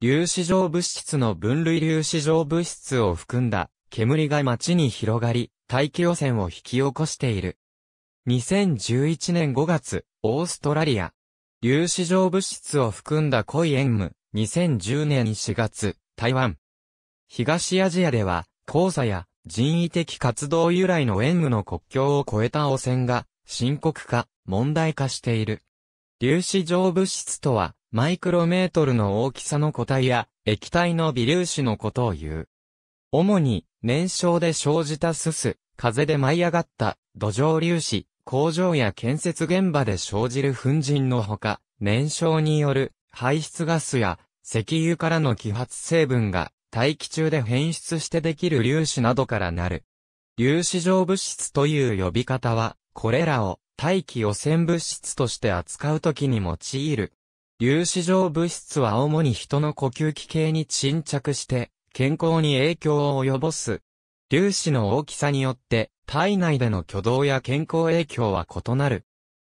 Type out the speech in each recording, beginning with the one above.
粒子状物質の分類粒子状物質を含んだ煙が街に広がり、大気汚染を引き起こしている。2011年5月、オーストラリア。粒子状物質を含んだ濃い塩霧、2010年4月、台湾。東アジアでは、黄砂や人為的活動由来の塩霧の国境を越えた汚染が深刻化、問題化している。粒子状物質とは、マイクロメートルの大きさの個体や、液体の微粒子のことを言う。主に、燃焼で生じたすす、風で舞い上がった土壌粒子、工場や建設現場で生じる粉塵のほか、燃焼による排出ガスや石油からの揮発成分が大気中で変質してできる粒子などからなる。粒子状物質という呼び方は、これらを大気汚染物質として扱うときに用いる。粒子状物質は主に人の呼吸器系に沈着して、健康に影響を及ぼす。粒子の大きさによって、体内での挙動や健康影響は異なる。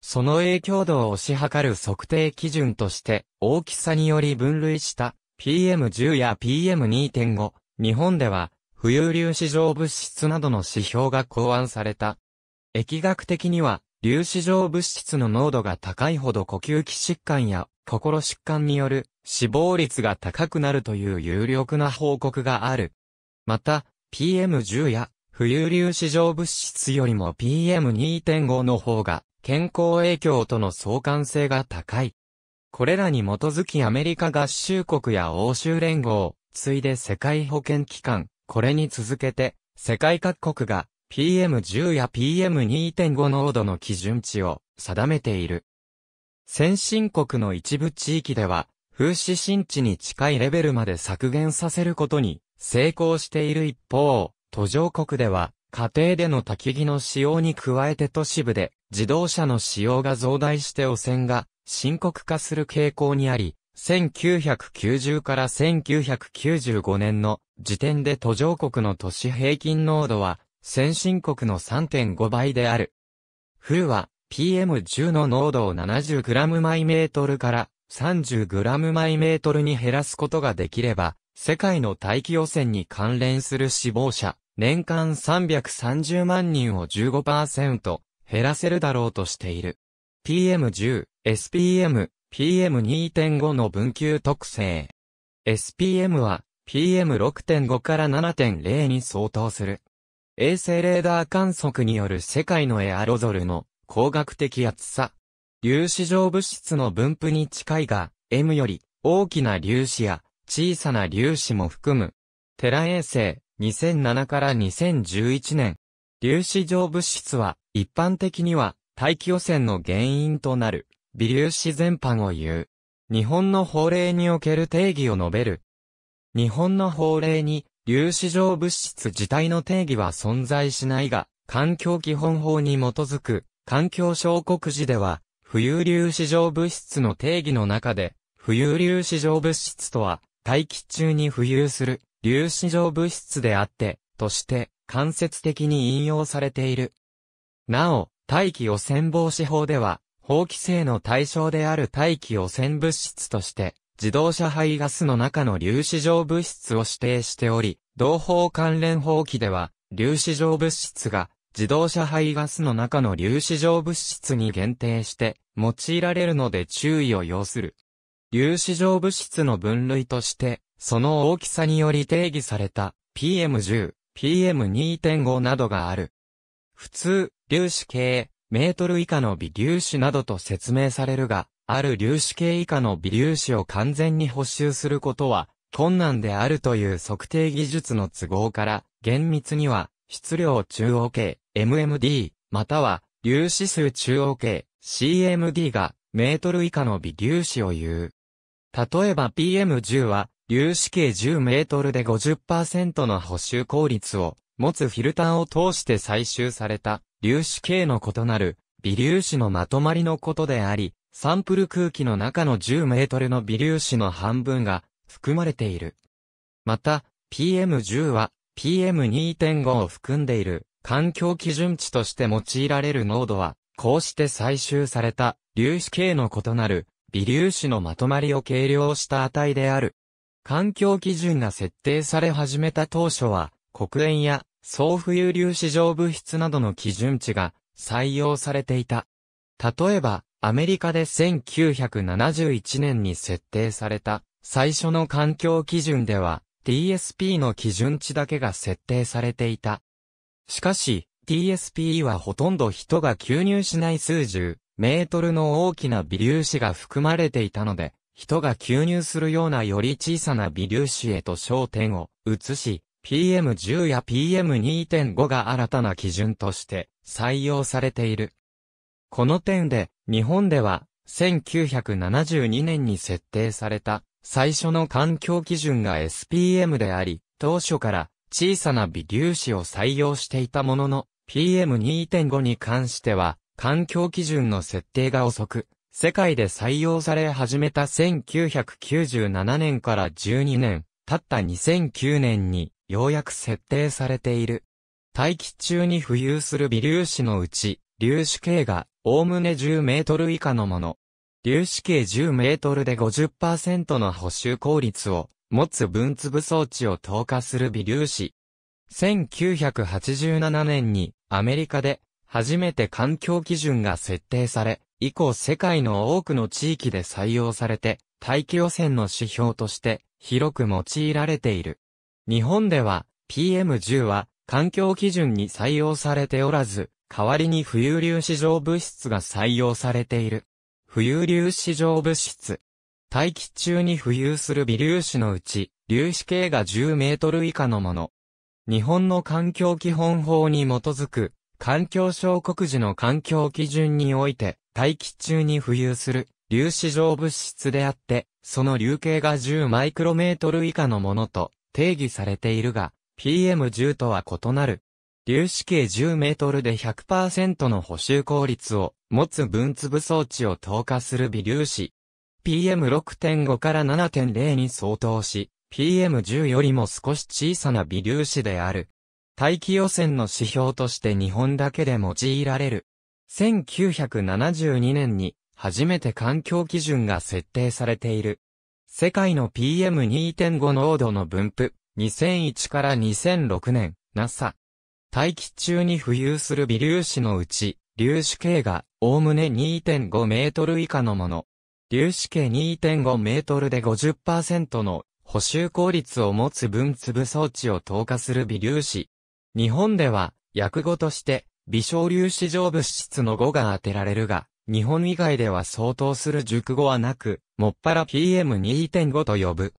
その影響度を推し量る測定基準として、大きさにより分類した PM10 や PM2.5、日本では、浮遊粒子状物質などの指標が考案された。疫学的には、粒子状物質の濃度が高いほど呼吸器疾患や心疾患による死亡率が高くなるという有力な報告がある。また、PM10 や浮遊粒子状物質よりも PM2.5 の方が健康影響との相関性が高い。これらに基づきアメリカ合衆国や欧州連合、ついで世界保健機関、これに続けて世界各国が PM10 や PM2.5 濃度の基準値を定めている。先進国の一部地域では、風刺新地に近いレベルまで削減させることに成功している一方、途上国では、家庭での焚き木の使用に加えて都市部で自動車の使用が増大して汚染が深刻化する傾向にあり、1990から1995年の時点で途上国の都市平均濃度は先進国の3.5倍である。フルは PM10 の濃度を 70g m メートルから 30g m メートルに減らすことができれば、世界の大気汚染に関連する死亡者、年間330万人を15%減らせるだろうとしている。PM10、SPM、PM2.5 の分級特性。SPM は PM6.5 から7.0に相当する。衛星レーダー観測による世界のエアロゾルの光学的厚さ。粒子状物質の分布に近いが、M より大きな粒子や小さな粒子も含む。テラ衛星2007から2011年。粒子状物質は一般的には大気汚染の原因となる微粒子全般を言う。日本の法令における定義を述べる。日本の法令に粒子状物質自体の定義は存在しないが、環境基本法に基づく、環境小国時では、浮遊粒子状物質の定義の中で、浮遊粒子状物質とは、大気中に浮遊する粒子状物質であって、として、間接的に引用されている。なお、大気汚染防止法では、法規制の対象である大気汚染物質として、自動車排ガスの中の粒子状物質を指定しており、同法関連法規では、粒子状物質が自動車排ガスの中の粒子状物質に限定して用いられるので注意を要する。粒子状物質の分類として、その大きさにより定義された PM10、PM2.5 などがある。普通、粒子系、メートル以下の微粒子などと説明されるが、ある粒子系以下の微粒子を完全に補修することは困難であるという測定技術の都合から、厳密には質量中央系 MMD または粒子数中央系 CMD がメートル以下の微粒子を言う。例えば PM10 は粒子径10メートルで50%の補修効率を持つフィルターを通して採集された粒子系の異なる微粒子のまとまりのことであり、サンプル空気の中の10メートルの微粒子の半分が含まれている。また、PM10 は PM2.5 を含んでいる環境基準値として用いられる濃度は、こうして採集された粒子系の異なる微粒子のまとまりを計量した値である。環境基準が設定され始めた当初は、黒煙や総浮遊粒子状物質などの基準値が採用されていた。例えば、アメリカで1971年に設定された最初の環境基準では TSP の基準値だけが設定されていた。しかし TSP はほとんど人が吸入しない数十メートルの大きな微粒子が含まれていたので人が吸入するようなより小さな微粒子へと焦点を移し PM10 や PM2.5 が新たな基準として採用されている。この点で日本では、1972年に設定された、最初の環境基準が SPM であり、当初から小さな微粒子を採用していたものの、PM2.5 に関しては、環境基準の設定が遅く、世界で採用され始めた1997年から12年、たった2009年に、ようやく設定されている。大気中に浮遊する微粒子のうち、粒子径が、おおむね10メートル以下のもの。粒子径10メートルで50%の補修効率を持つ分粒装置を投下する微粒子。1987年にアメリカで初めて環境基準が設定され、以降世界の多くの地域で採用されて、大気汚染の指標として広く用いられている。日本では PM10 は環境基準に採用されておらず、代わりに浮遊粒子状物質が採用されている。浮遊粒子状物質。大気中に浮遊する微粒子のうち、粒子径が10メートル以下のもの。日本の環境基本法に基づく、環境省告示の環境基準において、大気中に浮遊する粒子状物質であって、その粒径が10マイクロメートル以下のものと定義されているが、PM10 とは異なる粒子径10メートルで100%の補修効率を持つ分粒装置を透過する微粒子。PM6.5 から7.0に相当し、PM10 よりも少し小さな微粒子である。大気汚染の指標として日本だけで用いられる。1972年に初めて環境基準が設定されている。世界の PM2.5 濃度の分布、2001から2006年、NASA。大気中に浮遊する微粒子のうち、粒子径が、おおむね2.5メートル以下のもの。粒子径2.5メートルで50%の補修効率を持つ分粒装置を投下する微粒子。日本では、訳語として、微小粒子上物質の語が当てられるが、日本以外では相当する熟語はなく、もっぱら PM2.5 と呼ぶ。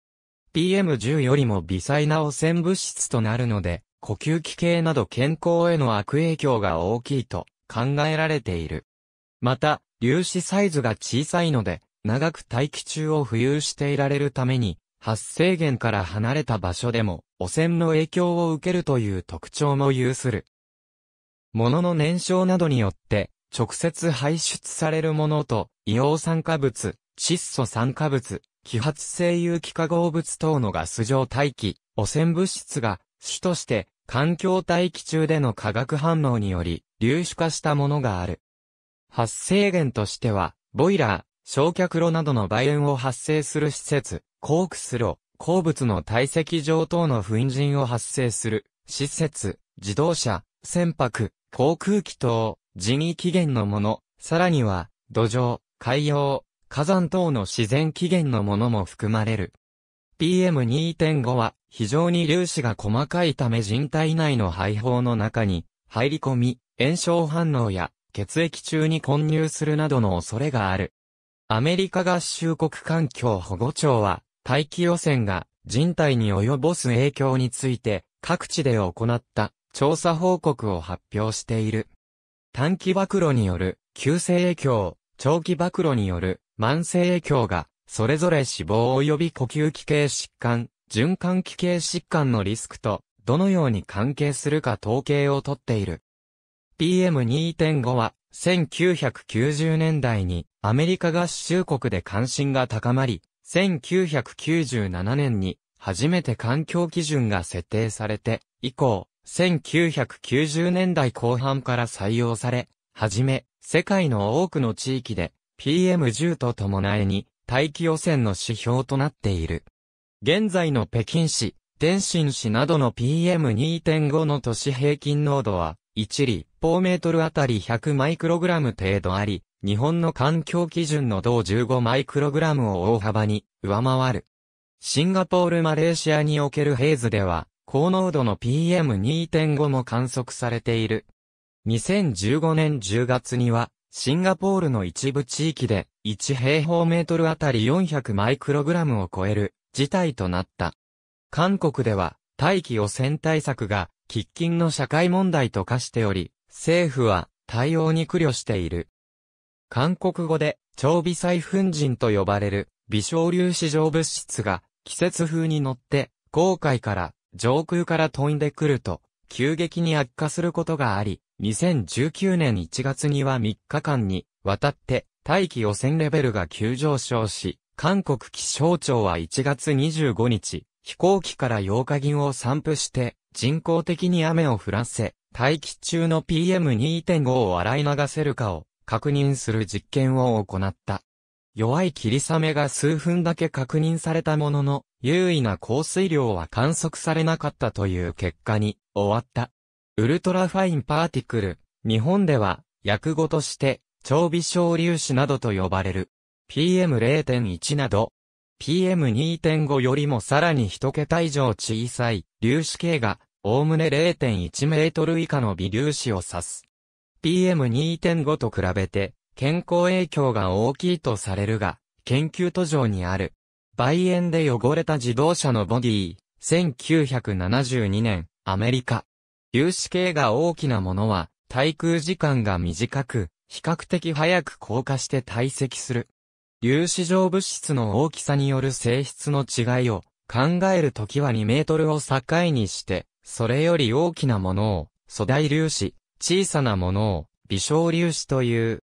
PM10 よりも微細な汚染物質となるので、呼吸器系など健康への悪影響が大きいと考えられている。また、粒子サイズが小さいので、長く大気中を浮遊していられるために、発生源から離れた場所でも汚染の影響を受けるという特徴も有する。物の燃焼などによって直接排出されるものと硫黄酸化物、窒素酸化物、揮発性有機化合物等のガス状大気、汚染物質が主として環境大気中での化学反応により粒子化したものがある。発生源としては、ボイラー、焼却炉などの梅煙を発生する施設、コークス炉、鉱物の堆積場等の粉塵を発生する施設、自動車、船舶、航空機等、人為起源のもの、さらには、土壌、海洋、火山等の自然起源のものも含まれる。PM2.5 は非常に粒子が細かいため人体内の肺胞の中に入り込み、炎症反応や血液中に混入するなどの恐れがある。アメリカ合衆国環境保護庁は大気汚染が人体に及ぼす影響について各地で行った調査報告を発表している。短期暴露による急性影響、長期暴露による慢性影響がそれぞれ死亡及び呼吸器系疾患、循環器系疾患のリスクと、どのように関係するか統計をとっている。PM2.5 は、1990年代にアメリカ合衆国で関心が高まり、1997年に初めて環境基準が設定されて、以降、1990年代後半から採用され、はじめ、世界の多くの地域で PM10 と伴いに大気汚染の指標となっている。現在の北京市、天津市などの PM2.5 の都市平均濃度は、1立方メートルあたり100マイクログラム程度あり、日本の環境基準の同15マイクログラムを大幅に上回る。シンガポールマレーシアにおけるヘイズでは、高濃度の PM2.5 も観測されている。2015年10月には、シンガポールの一部地域で1平方メートルあたり400マイクログラムを超える事態となった。韓国では大気汚染対策が喫緊の社会問題と化しており、政府は対応に苦慮している。韓国語で、超微細粉塵と呼ばれる微小粒子状物質が季節風に乗って、航海から上空から飛んでくると、急激に悪化することがあり、2019年1月には3日間にわたって大気汚染レベルが急上昇し、韓国気象庁は1月25日、飛行機から8日銀を散布して人工的に雨を降らせ、大気中の PM2.5 を洗い流せるかを確認する実験を行った。弱い霧雨が数分だけ確認されたものの、優位な降水量は観測されなかったという結果に終わった。ウルトラファインパーティクル、日本では、訳語として、超微小粒子などと呼ばれる。PM0.1 など、PM2.5 よりもさらに1桁以上小さい粒子径が、おおむね0.1メートル以下の微粒子を指す。PM2.5 と比べて、健康影響が大きいとされるが、研究途上にある。梅園で汚れた自動車のボディ、1972年、アメリカ。有子系が大きなものは、対空時間が短く、比較的早く降下して堆積する。粒子状物質の大きさによる性質の違いを考えるときは2メートルを境にして、それより大きなものを粗大粒子、小さなものを微小粒子という。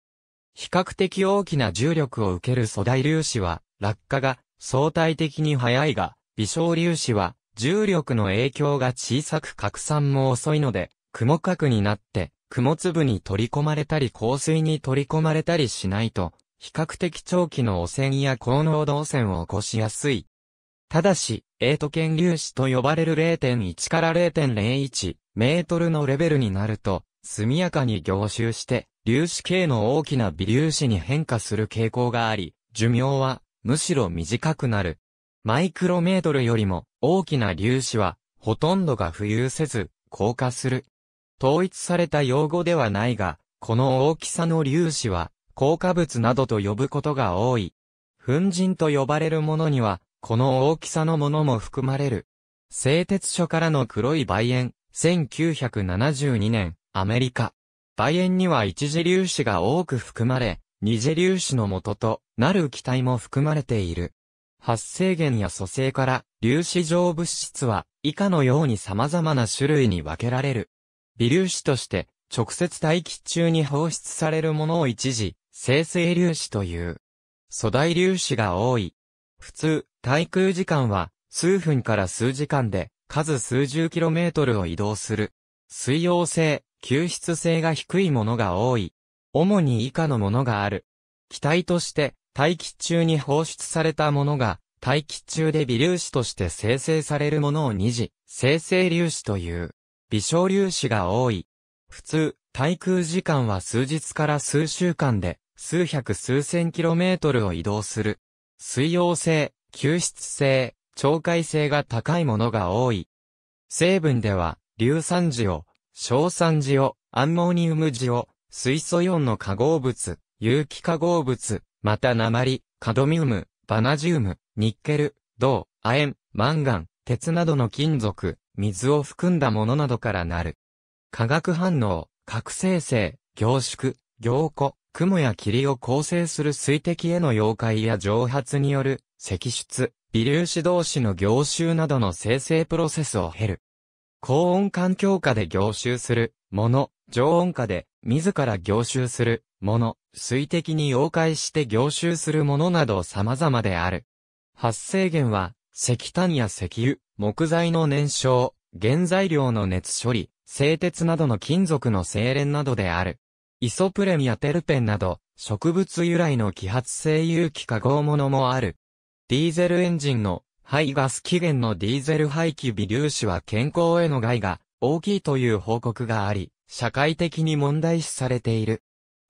比較的大きな重力を受ける粗大粒子は落下が相対的に早いが、微小粒子は重力の影響が小さく拡散も遅いので、雲核になって、雲粒に取り込まれたり香水に取り込まれたりしないと、比較的長期の汚染や高濃度汚染を起こしやすい。ただし、エイト圏粒子と呼ばれる0.1から0.01メートルのレベルになると、速やかに凝集して、粒子系の大きな微粒子に変化する傾向があり、寿命は、むしろ短くなる。マイクロメートルよりも大きな粒子は、ほとんどが浮遊せず、硬化する。統一された用語ではないが、この大きさの粒子は、硬化物などと呼ぶことが多い。粉塵と呼ばれるものには、この大きさのものも含まれる。製鉄所からの黒い梅園、1972年、アメリカ。梅園には一次粒子が多く含まれ、二次粒子の元となる気体も含まれている。発生源や組成から粒子状物質は以下のように様々な種類に分けられる。微粒子として直接大気中に放出されるものを一時、生成粒子という。素大粒子が多い。普通、対空時間は数分から数時間で数数十キロメートルを移動する。水溶性、吸湿性が低いものが多い。主に以下のものがある。気体として大気中に放出されたものが、大気中で微粒子として生成されるものを二次、生成粒子という、微小粒子が多い。普通、対空時間は数日から数週間で、数百数千キロメートルを移動する。水溶性、吸湿性、懲戒性が高いものが多い。成分では、硫酸塩、硝酸塩、アンモニウム塩、水素イオンの化合物、有機化合物、また鉛、カドミウム、バナジウム、ニッケル、銅、亜鉛、マンガン、鉄などの金属、水を含んだものなどからなる。化学反応、核生成、凝縮、凝固、雲や霧を構成する水滴への溶解や蒸発による石出、微粒子同士の凝集などの生成プロセスを経る。高温環境下で凝集するもの、常温下で自ら凝集するもの、水滴に溶解して凝集するものなど様々である。発生源は、石炭や石油、木材の燃焼、原材料の熱処理、製鉄などの金属の精錬などである。イソプレミアテルペンなど、植物由来の揮発性有機化合物もある。ディーゼルエンジンの排ガス起源のディーゼル排気微粒子は健康への害が大きいという報告があり、社会的に問題視されている。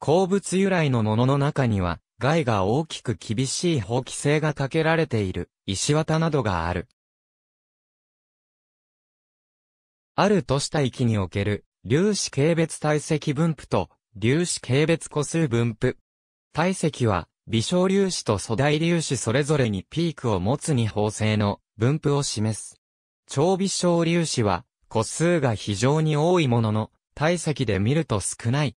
鉱物由来のものの中には、害が大きく厳しい法規制がかけられている、石綿などがある。あるとした域における、粒子軽別体積分布と、粒子軽別個数分布。体積は、微小粒子と粗大粒子それぞれにピークを持つ二方性の分布を示す。超微小粒子は、個数が非常に多いものの、体積で見ると少ない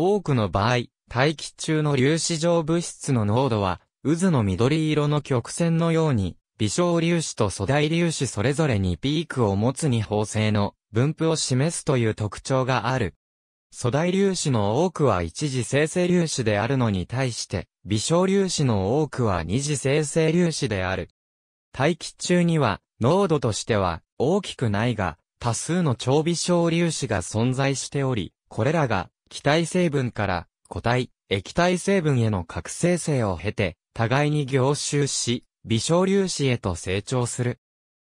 多くの場合、大気中の粒子状物質の濃度は、渦の緑色の曲線のように、微小粒子と粗大粒子それぞれにピークを持つ二方性の分布を示すという特徴がある。粗大粒子の多くは一次生成粒子であるのに対して、微小粒子の多くは二次生成粒子である。大気中には、濃度としては大きくないが、多数の超微小粒子が存在しており、これらが気体成分から固体、液体成分への覚醒性を経て、互いに凝集し、微小粒子へと成長する。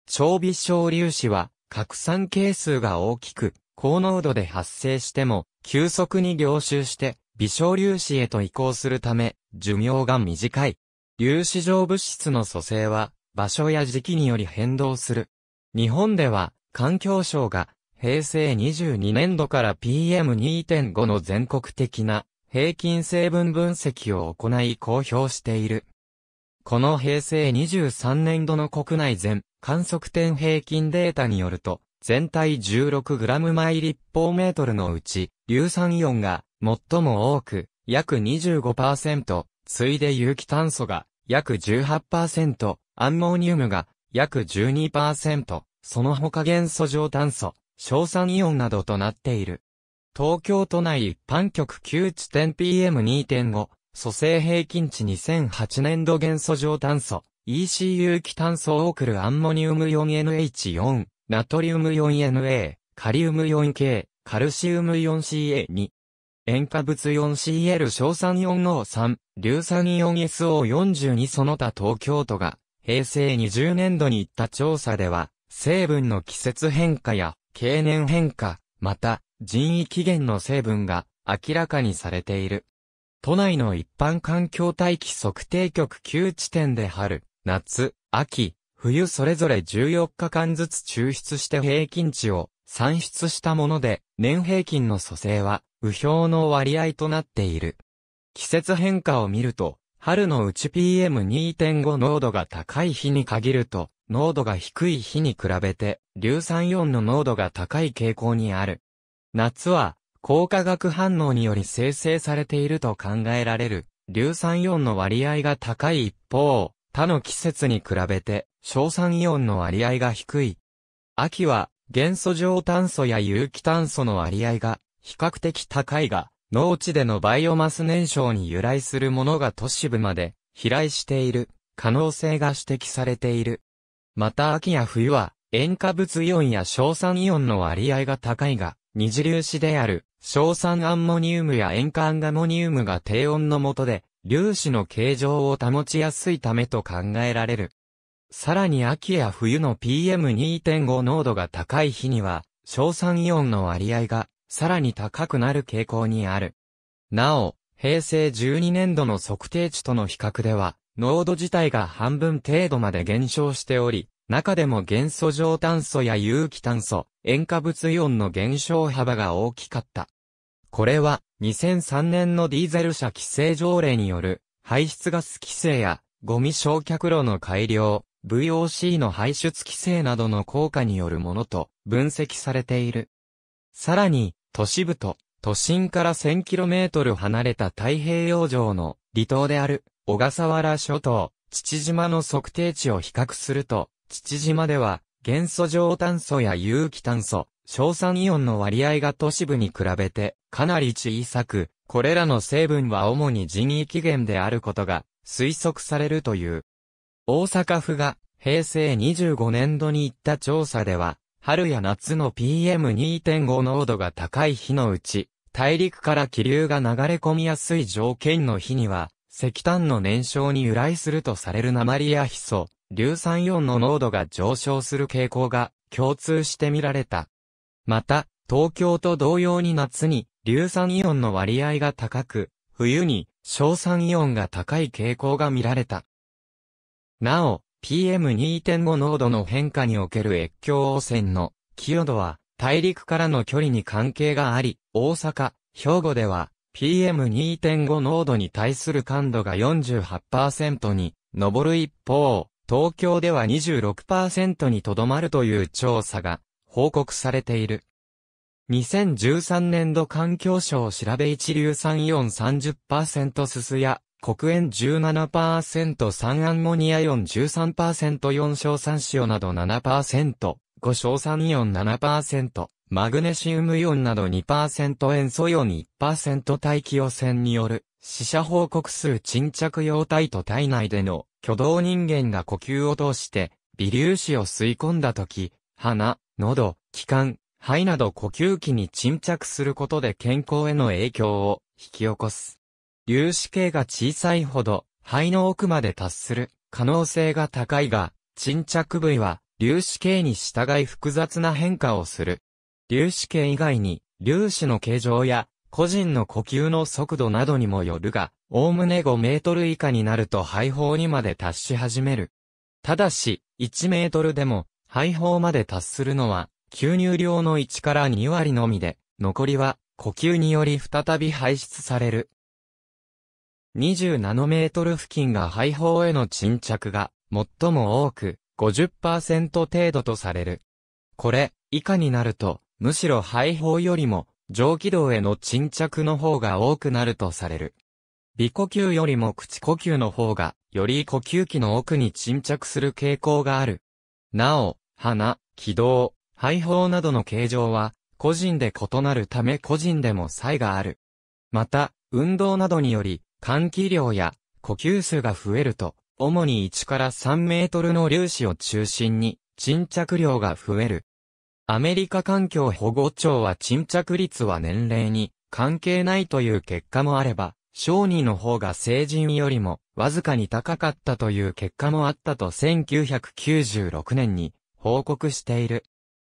超微小粒子は、拡散係数が大きく、高濃度で発生しても、急速に凝集して、微小粒子へと移行するため、寿命が短い。粒子状物質の組成は、場所や時期により変動する。日本では、環境省が平成22年度から PM2.5 の全国的な平均成分分析を行い公表している。この平成23年度の国内全観測点平均データによると、全体 16g 毎立方メートルのうち、硫酸イオンが最も多く、約25%、ついで有機炭素が約18%、アンモニウムが約12%、その他元素上炭素、硝酸イオンなどとなっている。東京都内一般局 9.10pm2.5、蘇生平均値2008年度元素上炭素、ECU 気炭素を送るアンモニウム 4NH4、ナトリウム 4Na、カリウム 4K、カルシウム 4Ca2。塩化物 4Cl 硝酸イオン o 3硫酸イオン s o 4 2その他東京都が、平成20年度に行った調査では、成分の季節変化や経年変化、また、人為起源の成分が明らかにされている。都内の一般環境大気測定局9地点で春、夏、秋、冬それぞれ14日間ずつ抽出して平均値を算出したもので、年平均の組成は、右表の割合となっている。季節変化を見ると、春のうち PM2.5 濃度が高い日に限ると、濃度が低い日に比べて、硫酸イオンの濃度が高い傾向にある。夏は、光化学反応により生成されていると考えられる、硫酸イオンの割合が高い一方、他の季節に比べて、硝酸イオンの割合が低い。秋は、元素上炭素や有機炭素の割合が、比較的高いが、農地でのバイオマス燃焼に由来するものが都市部まで、飛来している、可能性が指摘されている。また秋や冬は、塩化物イオンや硝酸イオンの割合が高いが、二次粒子である、硝酸アンモニウムや塩化アンガモニウムが低温の下で、粒子の形状を保ちやすいためと考えられる。さらに秋や冬の PM2.5 濃度が高い日には、硝酸イオンの割合が、さらに高くなる傾向にある。なお、平成12年度の測定値との比較では、濃度自体が半分程度まで減少しており、中でも元素上炭素や有機炭素、塩化物イオンの減少幅が大きかった。これは、2003年のディーゼル車規制条例による、排出ガス規制や、ゴミ焼却炉の改良、VOC の排出規制などの効果によるものと分析されている。さらに、都市部と都心から 1000km 離れた太平洋上の離島である小笠原諸島、父島の測定値を比較すると、父島では、元素上炭素や有機炭素、硝酸イオンの割合が都市部に比べて、かなり小さく、これらの成分は主に人為起源であることが、推測されるという。大阪府が、平成25年度に行った調査では、春や夏の PM2.5 濃度が高い日のうち、大陸から気流が流れ込みやすい条件の日には、石炭の燃焼に由来するとされる鉛やヒ素、硫酸イオンの濃度が上昇する傾向が共通して見られた。また、東京と同様に夏に硫酸イオンの割合が高く、冬に硝酸イオンが高い傾向が見られた。なお、PM2.5 濃度の変化における越境汚染の寄与度は大陸からの距離に関係があり、大阪、兵庫では PM2.5 濃度に対する感度が48%に上る一方、東京では26%にとどまるという調査が報告されている。2013年度環境省調べ一流三ン30%すすや、黒煙17%酸アンモニアイオン 13%4 硝酸塩など7%、5硝酸イオン7%。マグネシウムイオンなど2%塩素イオン1%大気汚染による死者報告数沈着用体と体内での挙動人間が呼吸を通して微粒子を吸い込んだ時、鼻、喉、気管、肺など呼吸器に沈着することで健康への影響を引き起こす。粒子系が小さいほど肺の奥まで達する可能性が高いが、沈着部位は粒子系に従い複雑な変化をする。粒子系以外に、粒子の形状や、個人の呼吸の速度などにもよるが、おおむね5メートル以下になると肺胞にまで達し始める。ただし、1メートルでも、肺胞まで達するのは、吸入量の1から2割のみで、残りは、呼吸により再び排出される。20ナノメートル付近が肺胞への沈着が、最も多く、50%程度とされる。これ、以下になると、むしろ肺胞よりも上気道への沈着の方が多くなるとされる。鼻呼吸よりも口呼吸の方が、より呼吸器の奥に沈着する傾向がある。なお、鼻、気道、肺胞などの形状は、個人で異なるため個人でも差異がある。また、運動などにより、換気量や呼吸数が増えると、主に1から3メートルの粒子を中心に、沈着量が増える。アメリカ環境保護庁は沈着率は年齢に関係ないという結果もあれば、小児の方が成人よりもわずかに高かったという結果もあったと1996年に報告している。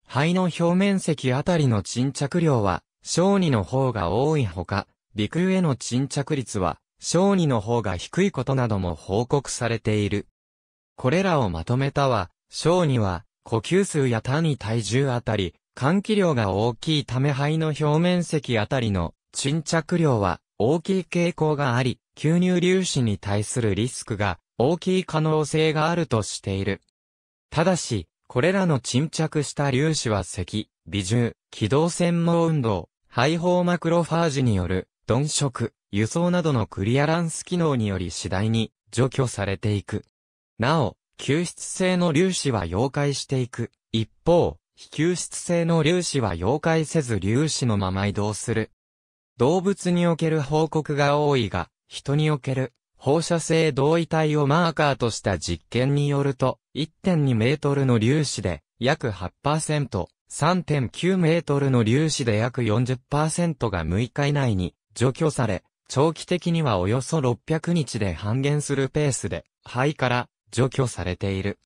肺の表面積あたりの沈着量は小児の方が多いほか、鼻腔への沈着率は小児の方が低いことなども報告されている。これらをまとめたは、小児は呼吸数や単位体重あたり、換気量が大きいため肺の表面積あたりの沈着量は大きい傾向があり、吸入粒子に対するリスクが大きい可能性があるとしている。ただし、これらの沈着した粒子は咳、微重、機動繊毛運動、肺胞マクロファージによる、鈍色、輸送などのクリアランス機能により次第に除去されていく。なお、吸湿性の粒子は溶解していく。一方、非吸湿性の粒子は溶解せず粒子のまま移動する。動物における報告が多いが、人における放射性同位体をマーカーとした実験によると、1.2メートルの粒子で約8%、3.9メートルの粒子で約40%が6日以内に除去され、長期的にはおよそ600日で半減するペースで、肺から除去されている。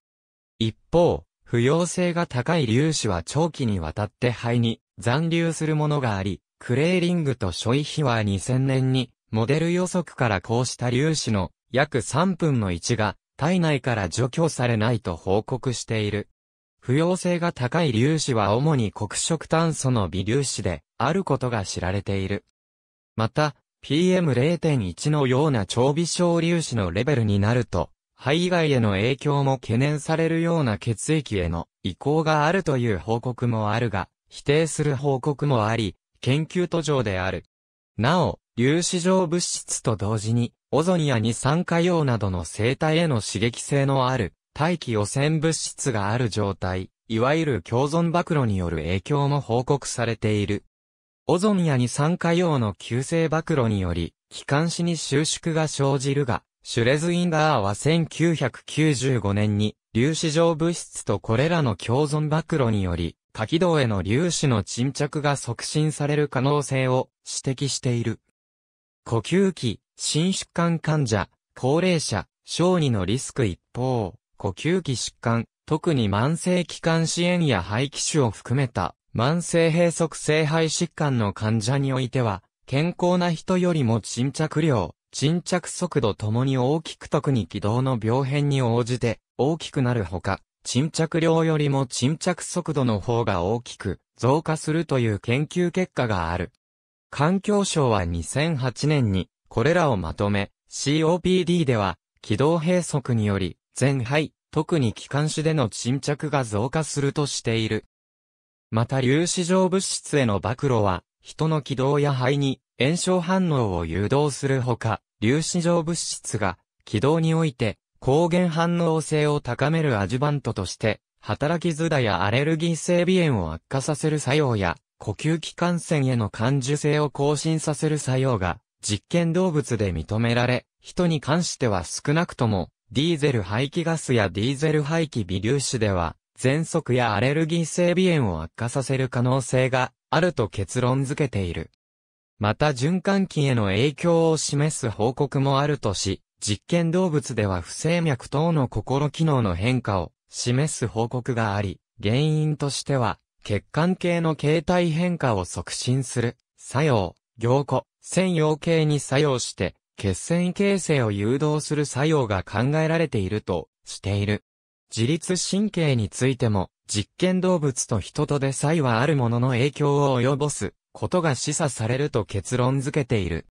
一方、不要性が高い粒子は長期にわたって肺に残留するものがあり、クレーリングとショイヒは2000年にモデル予測からこうした粒子の約3分の1が体内から除去されないと報告している。不要性が高い粒子は主に黒色炭素の微粒子であることが知られている。また、PM0.1 のような超微小粒子のレベルになると、肺以外への影響も懸念されるような血液への移行があるという報告もあるが、否定する報告もあり、研究途上である。なお、粒子状物質と同時に、オゾニや二酸化硫黄などの生体への刺激性のある、大気汚染物質がある状態、いわゆる共存暴露による影響も報告されている。オゾンや二酸化硫黄の急性暴露により、気管支に収縮が生じるが、シュレズインガーは1995年に粒子状物質とこれらの共存暴露により、下気道への粒子の沈着が促進される可能性を指摘している。呼吸器、心疾患患者、高齢者、小児のリスク一方、呼吸器疾患、特に慢性気管支援や肺気腫を含めた慢性閉塞性肺疾患の患者においては、健康な人よりも沈着量、沈着速度ともに大きく特に軌道の病変に応じて大きくなるほか、沈着量よりも沈着速度の方が大きく増加するという研究結果がある。環境省は2008年にこれらをまとめ、COPD では軌道閉塞により全肺、特に気管支での沈着が増加するとしている。また粒子状物質への暴露は、人の軌道や肺に炎症反応を誘導するほか、粒子状物質が軌道において抗原反応性を高めるアジュバントとして、働きづらやアレルギー性鼻炎を悪化させる作用や、呼吸器感染への感受性を更新させる作用が、実験動物で認められ、人に関しては少なくとも、ディーゼル排気ガスやディーゼル排気微粒子では、喘息やアレルギー性鼻炎を悪化させる可能性があると結論付けている。また循環器への影響を示す報告もあるとし、実験動物では不整脈等の心機能の変化を示す報告があり、原因としては、血管系の形態変化を促進する作用、凝固、専用系に作用して、血栓形成を誘導する作用が考えられているとしている。自律神経についても、実験動物と人とで差異はあるものの影響を及ぼすことが示唆されると結論付けている。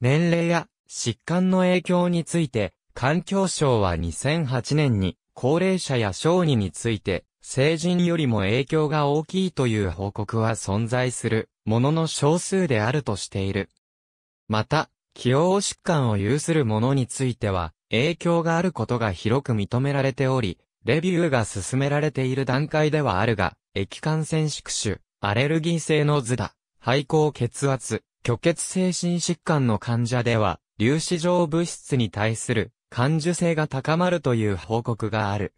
年齢や疾患の影響について、環境省は2008年に高齢者や小児について、成人よりも影響が大きいという報告は存在するものの少数であるとしている。また、気用疾患を有する者については、影響があることが広く認められており、レビューが進められている段階ではあるが、液感染縮種、アレルギー性の図だ。肺高血圧、虚血性心疾患の患者では、粒子状物質に対する感受性が高まるという報告がある。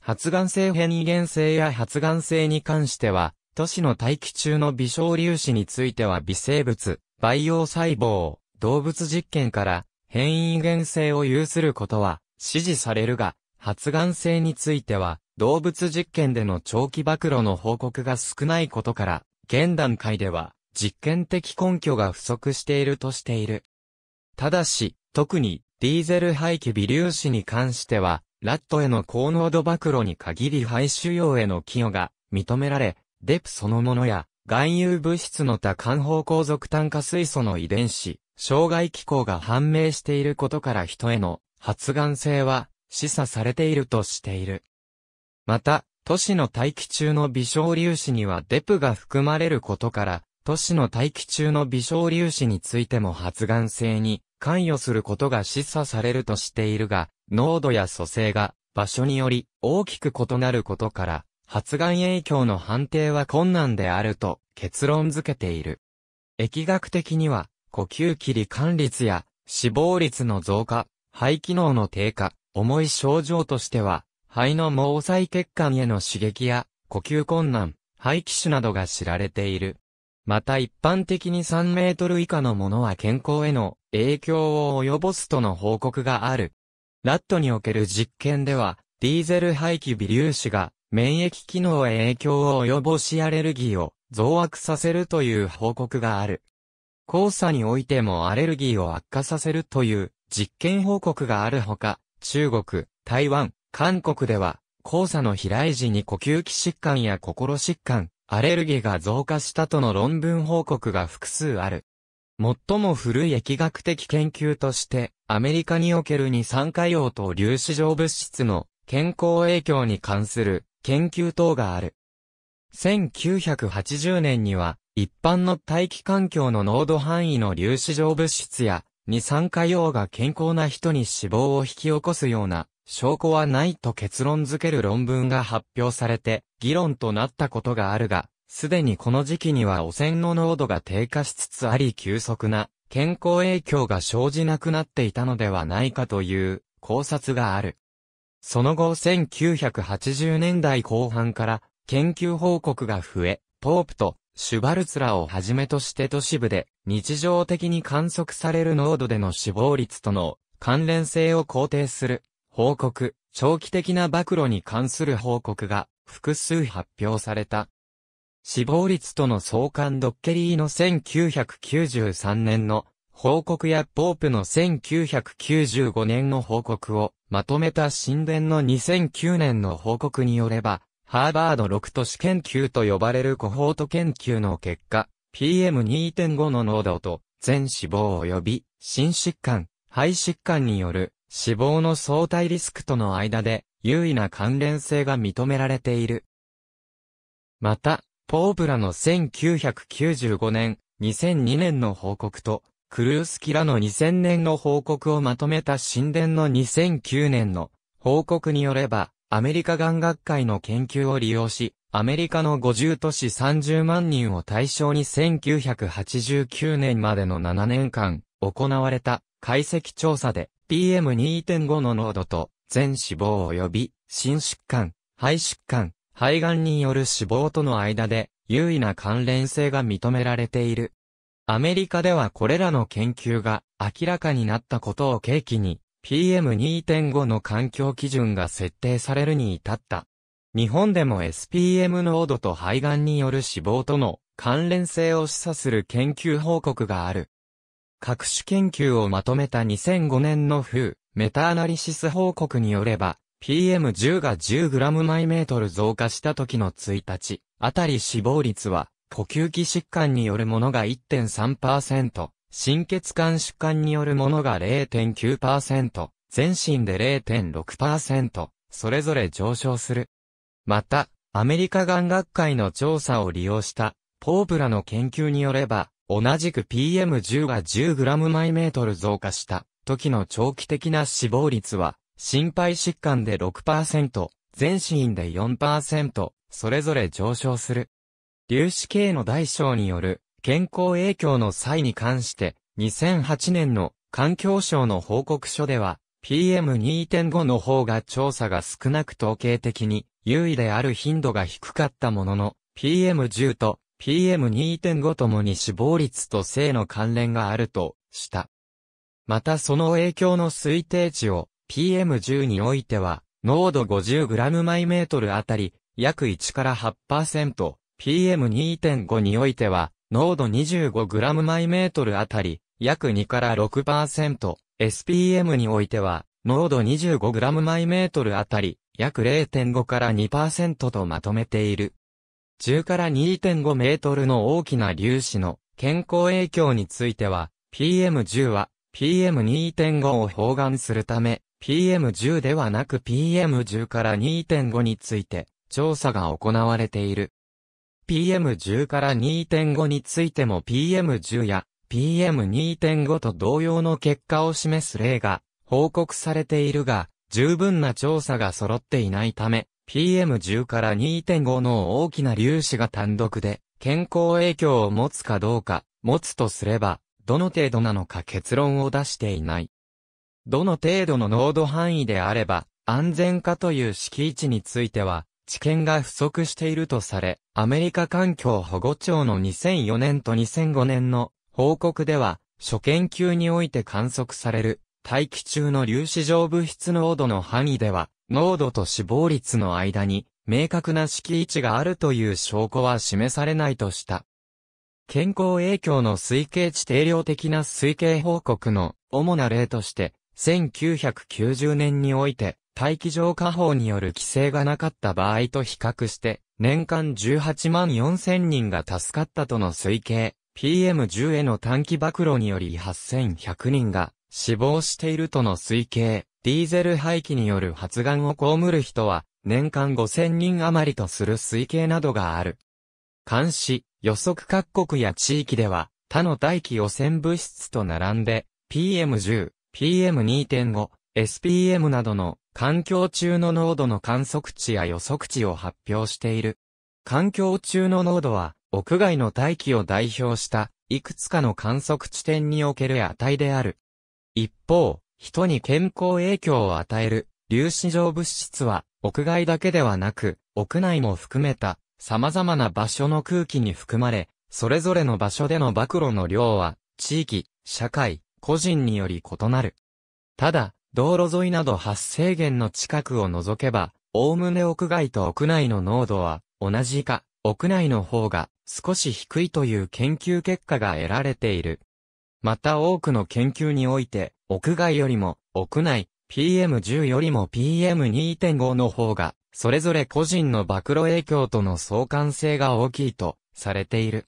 発がん性変異原性や発がん性に関しては、都市の大気中の微小粒子については微生物、培養細胞、動物実験から変異原性を有することは支持されるが、発がん性については動物実験での長期暴露の報告が少ないことから現段階では、実験的根拠が不足しているとしている。ただし、特に、ディーゼル排気微粒子に関しては、ラットへの高濃度暴露に限り排腫瘍への寄与が認められ、デプそのものや、含有物質の多環方向属炭化水素の遺伝子、障害機構が判明していることから人への発がん性は示唆されているとしている。また、都市の大気中の微小粒子にはデプが含まれることから、都市の大気中の微小粒子についても発がん性に関与することが示唆されるとしているが、濃度や組成が場所により大きく異なることから、発がん影響の判定は困難であると結論付けている。疫学的には、呼吸器罹患率や死亡率の増加、肺機能の低下、重い症状としては、肺の毛細血管への刺激や、呼吸困難、肺気腫などが知られている。また一般的に3メートル以下のものは健康への影響を及ぼすとの報告がある。ラットにおける実験では、ディーゼル排気微粒子が免疫機能へ影響を及ぼしアレルギーを増悪させるという報告がある。黄砂においてもアレルギーを悪化させるという実験報告があるほか、中国、台湾、韓国では、黄砂の飛来時に呼吸器疾患や心疾患、アレルギーが増加したとの論文報告が複数ある。最も古い疫学的研究として、アメリカにおける二酸化硫黄と粒子状物質の健康影響に関する研究等がある。1980年には、一般の大気環境の濃度範囲の粒子状物質や二酸化硫黄が健康な人に死亡を引き起こすような証拠はないと結論づける論文が発表されて、議論となったことがあるが、すでにこの時期には汚染の濃度が低下しつつあり急速な健康影響が生じなくなっていたのではないかという考察がある。その後1980年代後半から研究報告が増え、ポープとシュバルツラをはじめとして都市部で日常的に観測される濃度での死亡率との関連性を肯定する報告、長期的な暴露に関する報告が複数発表された。死亡率との相関ドッケリーの1993年の報告やポープの1995年の報告をまとめた神殿の2009年の報告によれば、ハーバード6都市研究と呼ばれるコホート研究の結果、PM2.5 の濃度と全死亡及び心疾患、肺疾患による死亡の相対リスクとの間で優位な関連性が認められている。また、ポーブラの1995年、2002年の報告と、クルースキラの2000年の報告をまとめた神殿の2009年の報告によれば、アメリカ眼学会の研究を利用し、アメリカの50都市30万人を対象に1989年までの7年間行われた解析調査で、PM2.5 の濃度と、全死亡及び、心疾患、肺疾患、肺がんによる死亡との間で、優位な関連性が認められている。アメリカではこれらの研究が明らかになったことを契機に、PM2.5 の環境基準が設定されるに至った。日本でも SPM 濃度と肺がんによる死亡との関連性を示唆する研究報告がある。各種研究をまとめた2005年の風、メタアナリシス報告によれば、PM10 が 10g 毎メートル増加した時の1日、あたり死亡率は、呼吸器疾患によるものが1.3%、心血管疾患によるものが0.9%、全身で0.6%、それぞれ上昇する。また、アメリカがん学会の調査を利用した、ポープラの研究によれば、同じく PM10 が1 0 g ル増加した時の長期的な死亡率は、心肺疾患で6%、全死因で4%、それぞれ上昇する。粒子系の大小による健康影響の際に関して、2008年の環境省の報告書では、PM2.5 の方が調査が少なく統計的に優位である頻度が低かったものの、PM10 と PM2.5 ともに死亡率と性の関連があるとした。またその影響の推定値を PM10 においては、濃度 50g イメートルあたり約1から8%、PM2.5 においては、濃度 25g イメートルあたり約2から6%、SPM においては、濃度 25g イメートルあたり約0.5から2%とまとめている。10から2.5メートルの大きな粒子の健康影響については、PM10 は PM2.5 を包含するため、PM10 ではなく PM10 から2.5について調査が行われている。PM10 から2.5についても PM10 や PM2.5 と同様の結果を示す例が報告されているが、十分な調査が揃っていないため、PM10 から2.5の大きな粒子が単独で健康影響を持つかどうか、持つとすれば、どの程度なのか結論を出していない。どの程度の濃度範囲であれば、安全かという敷地については、知見が不足しているとされ、アメリカ環境保護庁の2004年と2005年の報告では、初研究において観測される大気中の粒子状物質濃度の範囲では、濃度と死亡率の間に明確な式位置があるという証拠は示されないとした。健康影響の推計値定量的な推計報告の主な例として、1990年において、大気上下法による規制がなかった場合と比較して、年間18万4000人が助かったとの推計、PM10 への短期暴露により8100人が死亡しているとの推計、ディーゼル廃棄による発がんを被る人は、年間5000人余りとする推計などがある。監視、予測各国や地域では、他の大気汚染物質と並んで、PM10、PM2.5、SPM などの環境中の濃度の観測値や予測値を発表している。環境中の濃度は、屋外の大気を代表した、いくつかの観測地点における値である。一方、人に健康影響を与える粒子状物質は、屋外だけではなく、屋内も含めた様々な場所の空気に含まれ、それぞれの場所での暴露の量は、地域、社会、個人により異なる。ただ、道路沿いなど発生源の近くを除けば、おおむね屋外と屋内の濃度は同じか、屋内の方が少し低いという研究結果が得られている。また多くの研究において、屋外よりも、屋内、PM10 よりも PM2.5 の方が、それぞれ個人の暴露影響との相関性が大きいと、されている。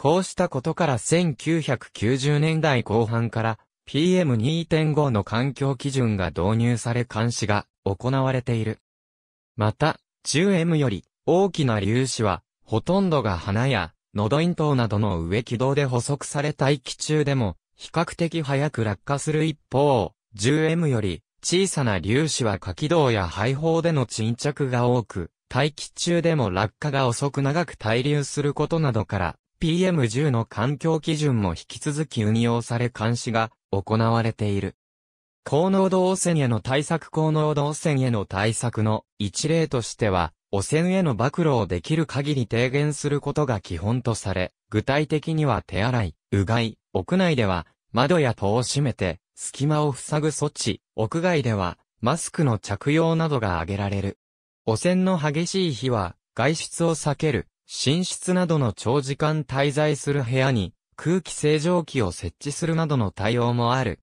こうしたことから1990年代後半から PM2.5 の環境基準が導入され監視が行われている。また、10M より大きな粒子はほとんどが花や喉咽頭などの上軌道で捕捉され大気中でも、比較的早く落下する一方、10M より小さな粒子は下軌道や排放での沈着が多く、大気中でも落下が遅く長く滞留することなどから、PM10 の環境基準も引き続き運用され監視が行われている。高濃度汚染への対策高濃度汚染への対策の一例としては、汚染への暴露をできる限り低減することが基本とされ、具体的には手洗い、うがい、屋内では窓や戸を閉めて隙間を塞ぐ措置、屋外ではマスクの着用などが挙げられる。汚染の激しい日は外出を避ける、寝室などの長時間滞在する部屋に空気清浄機を設置するなどの対応もある。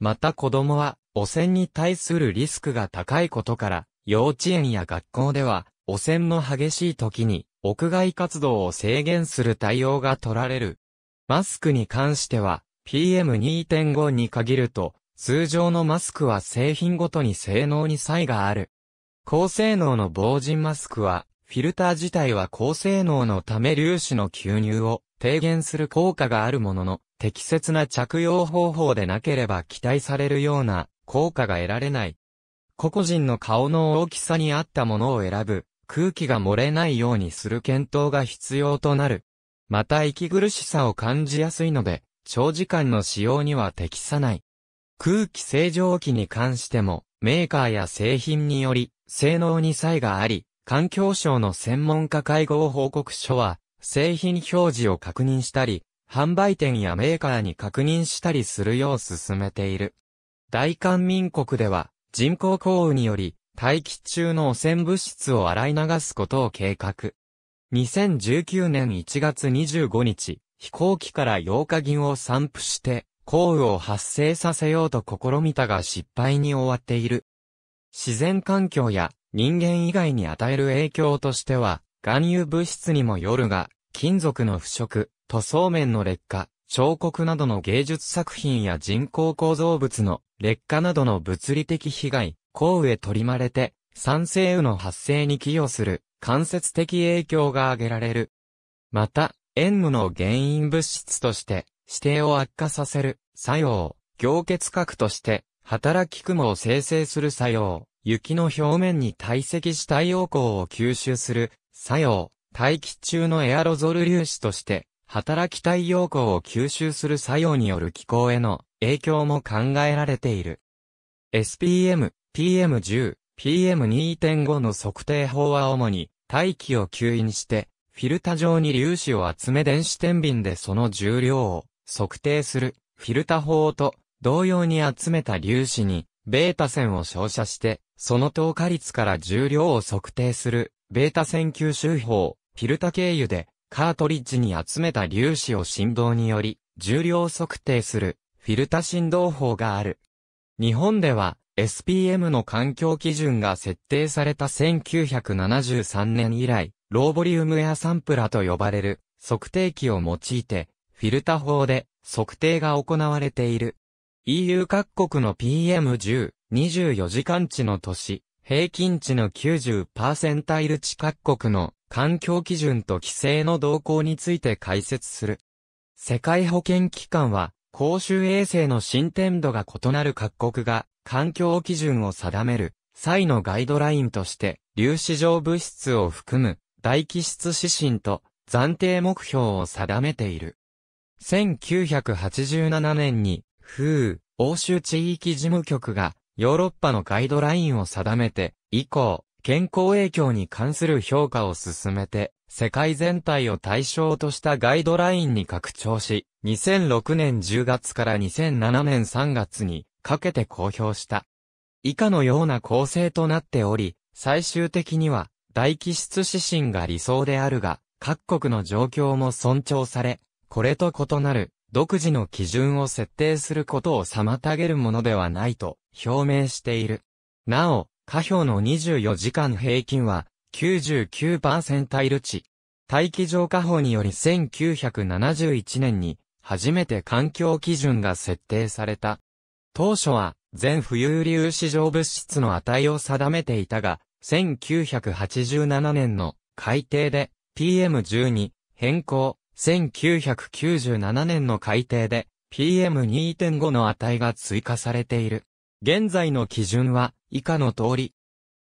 また子供は汚染に対するリスクが高いことから、幼稚園や学校では汚染の激しい時に、屋外活動を制限する対応が取られる。マスクに関しては、PM2.5 に限ると、通常のマスクは製品ごとに性能に差異がある。高性能の防塵マスクは、フィルター自体は高性能のため粒子の吸入を低減する効果があるものの、適切な着用方法でなければ期待されるような効果が得られない。個々人の顔の大きさに合ったものを選ぶ空気が漏れないようにする検討が必要となる。また息苦しさを感じやすいので、長時間の使用には適さない。空気清浄機に関しても、メーカーや製品により、性能に差異があり、環境省の専門家会合報告書は、製品表示を確認したり、販売店やメーカーに確認したりするよう進めている。大韓民国では、人工降雨により、大気中の汚染物質を洗い流すことを計画。2019年1月25日、飛行機から8日銀を散布して、降雨を発生させようと試みたが失敗に終わっている。自然環境や人間以外に与える影響としては、含有物質にもよるが、金属の腐食、塗装面の劣化、彫刻などの芸術作品や人工構造物の劣化などの物理的被害、降雨へ取りまれて、酸性雨の発生に寄与する、間接的影響が挙げられる。また、塩無の原因物質として、指定を悪化させる、作用、凝結核として、働き雲を生成する作用、雪の表面に堆積した陽光を吸収する、作用、大気中のエアロゾル粒子として、働き太陽光を吸収する作用による気候への影響も考えられている。SPM PM10、PM2.5 の測定法は主に、大気を吸引して、フィルタ上に粒子を集め電子天秤でその重量を測定する、フィルタ法と同様に集めた粒子に、ベータ線を照射して、その透過率から重量を測定する、ベータ線吸収法、フィルタ経由で、カートリッジに集めた粒子を振動により、重量測定する、フィルタ振動法がある。日本では、SPM の環境基準が設定された1973年以来、ローボリウムエアサンプラと呼ばれる測定器を用いて、フィルタ法で測定が行われている。EU 各国の PM10、24時間値の都市、平均値の90%イル値各国の環境基準と規制の動向について解説する。世界保健機関は、公衆衛生の進展度が異なる各国が環境基準を定める際のガイドラインとして、粒子状物質を含む大気質指針と暫定目標を定めている。1987年に、風、欧州地域事務局がヨーロッパのガイドラインを定めて、以降、健康影響に関する評価を進めて、世界全体を対象としたガイドラインに拡張し、2006年10月から2007年3月に、かけて公表した。以下のような構成となっており、最終的には、大気質指針が理想であるが、各国の状況も尊重され、これと異なる、独自の基準を設定することを妨げるものではないと表明している。なお、下表の24時間平均は99%タイル値。大気上化法により1971年に初めて環境基準が設定された。当初は、全浮遊粒子状物質の値を定めていたが、1987年の改定で PM12 変更、1997年の改定で PM2.5 の値が追加されている。現在の基準は以下の通り。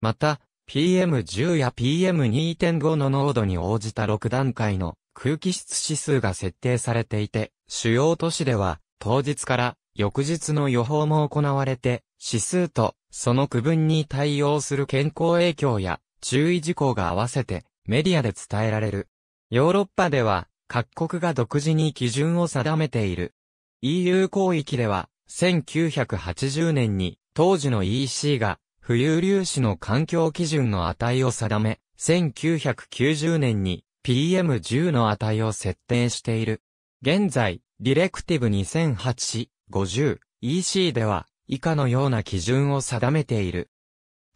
また、PM10 や PM2.5 の濃度に応じた6段階の空気質指数が設定されていて、主要都市では当日から翌日の予報も行われて、指数とその区分に対応する健康影響や注意事項が合わせてメディアで伝えられる。ヨーロッパでは各国が独自に基準を定めている。EU 広域では1980年に当時の EC が浮遊粒子の環境基準の値を定め、1990年に PM10 の値を設定している。現在、ディレクティブ2008 50EC では以下のような基準を定めている。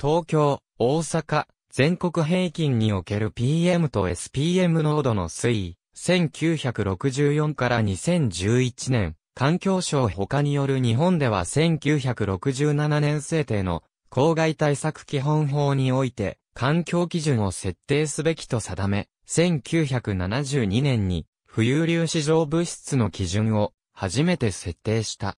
東京、大阪、全国平均における PM と SPM 濃度の推移、1964から2011年、環境省他による日本では1967年制定の公害対策基本法において、環境基準を設定すべきと定め、1972年に、浮遊粒子状物質の基準を初めて設定した。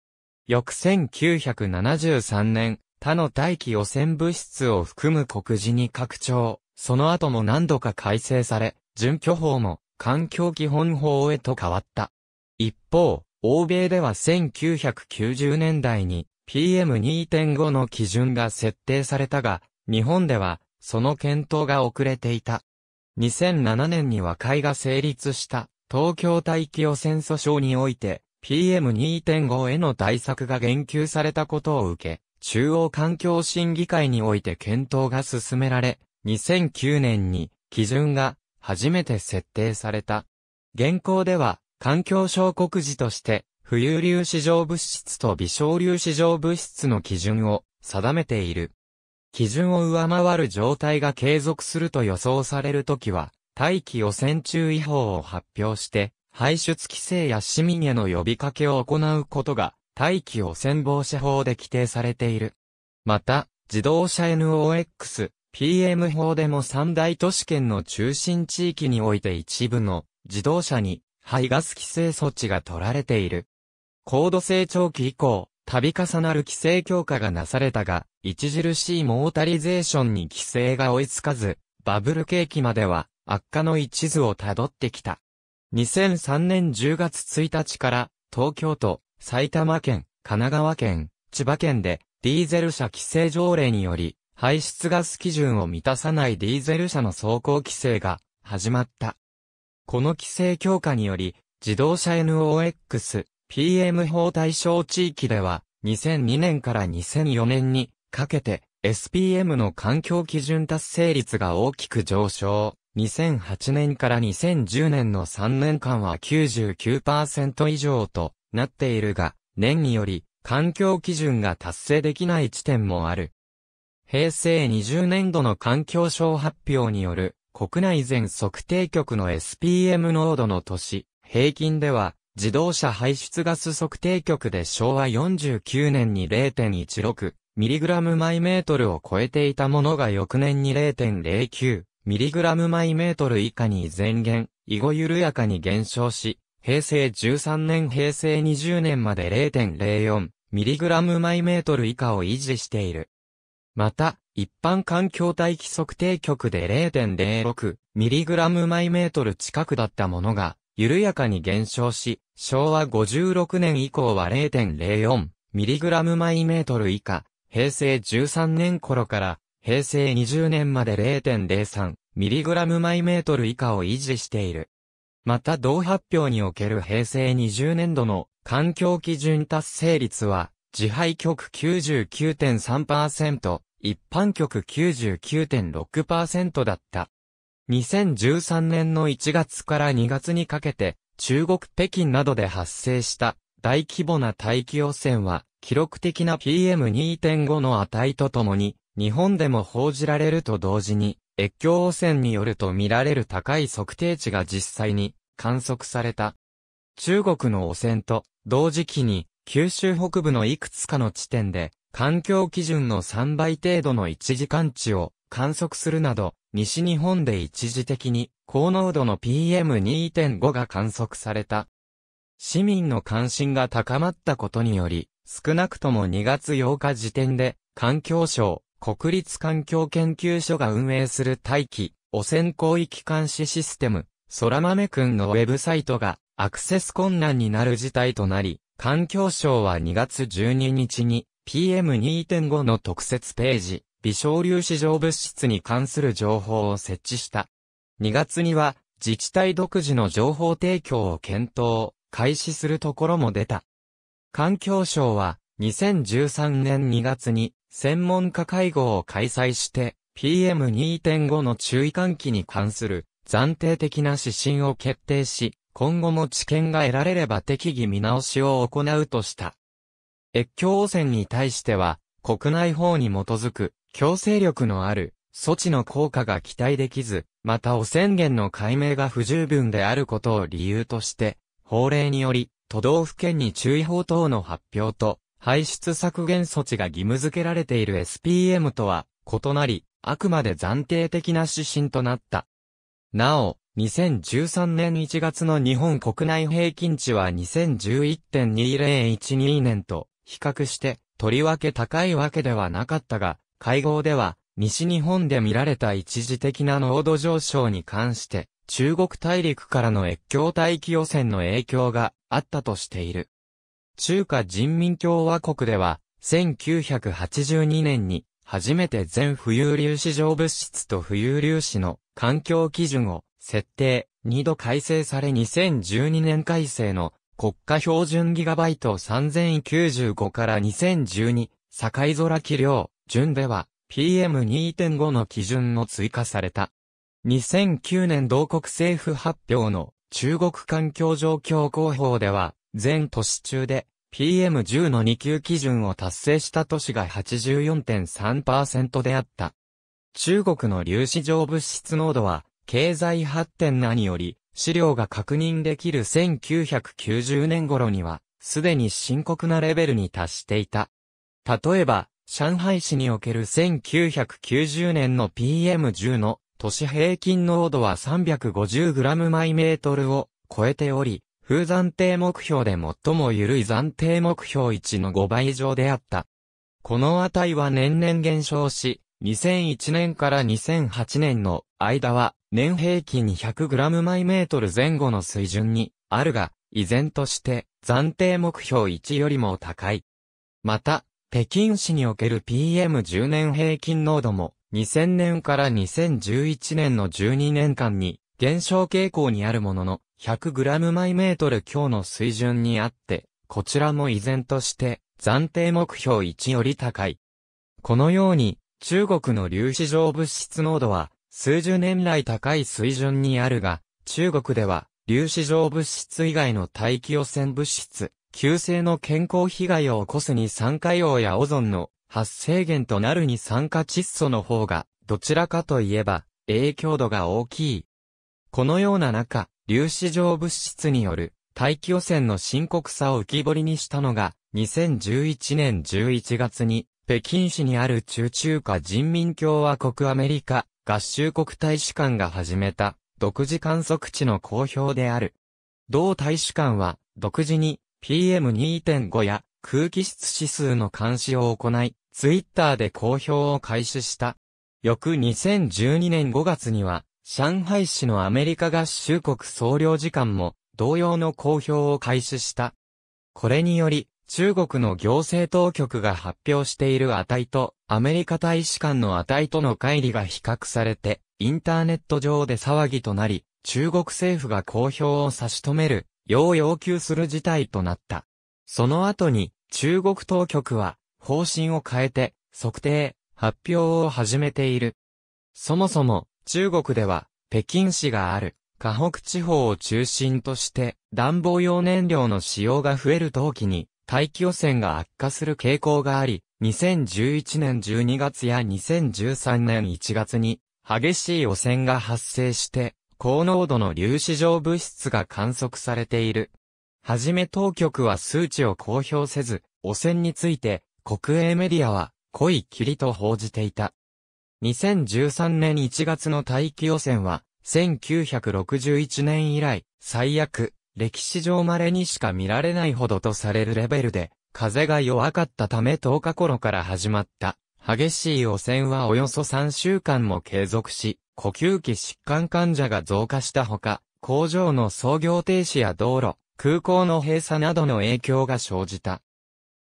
翌1973年、他の大気汚染物質を含む告示に拡張、その後も何度か改正され、準拠法も環境基本法へと変わった。一方、欧米では1990年代に PM2.5 の基準が設定されたが、日本ではその検討が遅れていた。2007年に和解が成立した東京大気汚染訴訟において、PM2.5 への対策が言及されたことを受け、中央環境審議会において検討が進められ、2009年に基準が初めて設定された。現行では環境省告示として浮遊粒子状物質と微小粒子状物質の基準を定めている。基準を上回る状態が継続すると予想されるときは、大気汚染注意報を発表して、排出規制や市民への呼びかけを行うことが、大気汚染防止法で規定されている。また、自動車 NOx、PM 法でも三大都市圏の中心地域において一部の自動車に排ガス規制措置が取られている。高度成長期以降、度重なる規制強化がなされたが、著しいモータリゼーションに規制が追いつかず、バブル景気までは悪化の一途をたどってきた。2003年10月1日から東京都、埼玉県、神奈川県、千葉県でディーゼル車規制条例により排出ガス基準を満たさないディーゼル車の走行規制が始まった。この規制強化により自動車 NOx、PM 法対象地域では2002年から2004年にかけて SPM の環境基準達成率が大きく上昇。2008年から2010年の3年間は99%以上となっているが、年により環境基準が達成できない地点もある。平成20年度の環境省発表による国内全測定局の SPM 濃度の年、平均では自動車排出ガス測定局で昭和49年に 0.16mg m メートルを超えていたものが翌年に0.09ミリグラム毎メートル以下に前減、以後緩やかに減少し、平成13年平成20年まで0.04ミリグラム毎メートル以下を維持している。また、一般環境大規測定局で0.06ミリグラム毎メートル近くだったものが、緩やかに減少し、昭和56年以降は0.04ミリグラム毎メートル以下、平成13年頃から平成20年まで 0.03mg 毎メートル以下を維持している。また同発表における平成20年度の環境基準達成率は、自配局99.3%、一般局99.6%だった。2013年の1月から2月にかけて、中国北京などで発生した大規模な大気汚染は、記録的な PM2.5 の値とともに、日本でも報じられると同時に、越境汚染によると見られる高い測定値が実際に観測された。中国の汚染と同時期に九州北部のいくつかの地点で環境基準の3倍程度の一時間値を観測するなど西日本で一時的に高濃度の PM2.5 が観測された。市民の関心が高まったことにより少なくとも2月8日時点で環境省国立環境研究所が運営する大気、汚染広域監視システム、空豆くんのウェブサイトがアクセス困難になる事態となり、環境省は2月12日に PM2.5 の特設ページ、微小粒子状物質に関する情報を設置した。2月には自治体独自の情報提供を検討、開始するところも出た。環境省は2013年2月に専門家会合を開催して、PM2.5 の注意喚起に関する暫定的な指針を決定し、今後も知見が得られれば適宜見直しを行うとした。越境汚染に対しては、国内法に基づく強制力のある措置の効果が期待できず、また汚染源の解明が不十分であることを理由として、法令により、都道府県に注意報等の発表と、排出削減措置が義務付けられている SPM とは異なり、あくまで暫定的な指針となった。なお、2013年1月の日本国内平均値は2011.2012年と比較してとりわけ高いわけではなかったが、会合では西日本で見られた一時的な濃度上昇に関して中国大陸からの越境大気汚染の影響があったとしている。中華人民共和国では、1982年に、初めて全浮遊粒子状物質と浮遊粒子の環境基準を設定、2度改正され2012年改正の国家標準ギガバイト3095から2012、境空気量、順では PM2.5 の基準の追加された。2009年同国政府発表の中国環境状況広報では全都市中で PM10 の2級基準を達成した都市が84.3%であった。中国の粒子状物質濃度は、経済発展なにより、資料が確認できる1990年頃には、すでに深刻なレベルに達していた。例えば、上海市における1990年の PM10 の都市平均濃度は 350g 毎メートルを超えており、風暫定目標で最も緩い暫定目標1の5倍以上であった。この値は年々減少し、2001年から2008年の間は年平均 100g 毎メートル前後の水準にあるが、依然として暫定目標1よりも高い。また、北京市における PM10 年平均濃度も2000年から2011年の12年間に減少傾向にあるものの、100g 毎メートル強の水準にあって、こちらも依然として暫定目標1より高い。このように、中国の粒子状物質濃度は数十年来高い水準にあるが、中国では粒子状物質以外の大気汚染物質、急性の健康被害を起こすに酸化硫やオゾンの発生源となるに酸化窒素の方が、どちらかといえば影響度が大きい。このような中、粒子状物質による大気汚染の深刻さを浮き彫りにしたのが、2011年11月に、北京市にある中中華人民共和国アメリカ合衆国大使館が始めた、独自観測地の公表である。同大使館は、独自に PM2.5 や空気質指数の監視を行い、ツイッターで公表を開始した。翌2012年5月には、上海市のアメリカ合衆国総領事館も同様の公表を開始した。これにより、中国の行政当局が発表している値と、アメリカ大使館の値との乖離が比較されて、インターネット上で騒ぎとなり、中国政府が公表を差し止める、よう要求する事態となった。その後に、中国当局は、方針を変えて、測定、発表を始めている。そもそも、中国では、北京市がある、河北地方を中心として、暖房用燃料の使用が増える冬季に、大気汚染が悪化する傾向があり、2011年12月や2013年1月に、激しい汚染が発生して、高濃度の粒子状物質が観測されている。はじめ当局は数値を公表せず、汚染について、国営メディアは、濃い霧と報じていた。2013年1月の大気汚染は、1961年以来、最悪、歴史上稀にしか見られないほどとされるレベルで、風が弱かったため10日頃から始まった。激しい汚染はおよそ3週間も継続し、呼吸器疾患患者が増加したほか、工場の操業停止や道路、空港の閉鎖などの影響が生じた。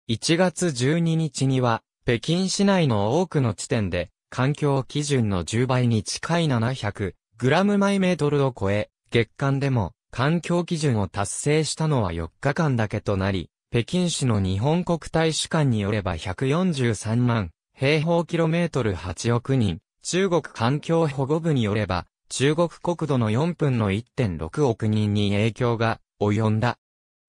1月12日には、北京市内の多くの地点で、環境基準の10倍に近い700グラム毎メートルを超え、月間でも環境基準を達成したのは4日間だけとなり、北京市の日本国大使館によれば143万平方キロメートル8億人、中国環境保護部によれば、中国国土の4分の1.6億人に影響が及んだ。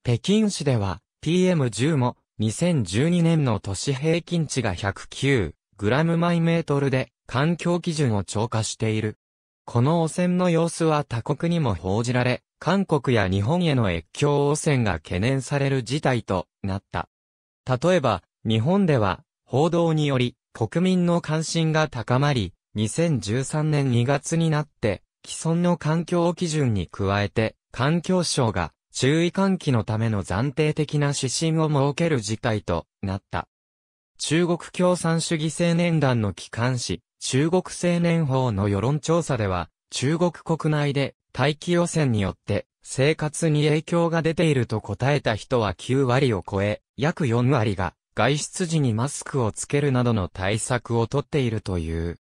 北京市では PM10 も2012年の都市平均値が109グラム毎メートルで環境基準を超過している。この汚染の様子は他国にも報じられ、韓国や日本への越境汚染が懸念される事態となった。例えば、日本では、報道により、国民の関心が高まり、2013年2月になって、既存の環境基準に加えて、環境省が注意喚起のための暫定的な指針を設ける事態となった。中国共産主義青年団の機関紙、中国青年法の世論調査では、中国国内で大気汚染によって生活に影響が出ていると答えた人は9割を超え、約4割が外出時にマスクをつけるなどの対策をとっているという。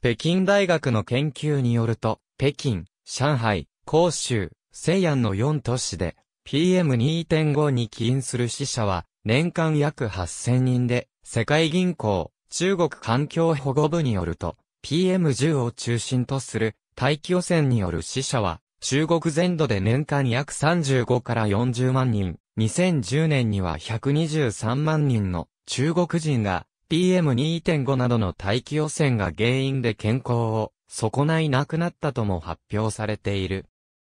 北京大学の研究によると、北京、上海、広州、西安の4都市で PM2.5 に起因する死者は年間約8000人で、世界銀行、中国環境保護部によると、PM10 を中心とする大気汚染による死者は、中国全土で年間約35から40万人、2010年には123万人の中国人が PM2.5 などの大気汚染が原因で健康を損ないなくなったとも発表されている。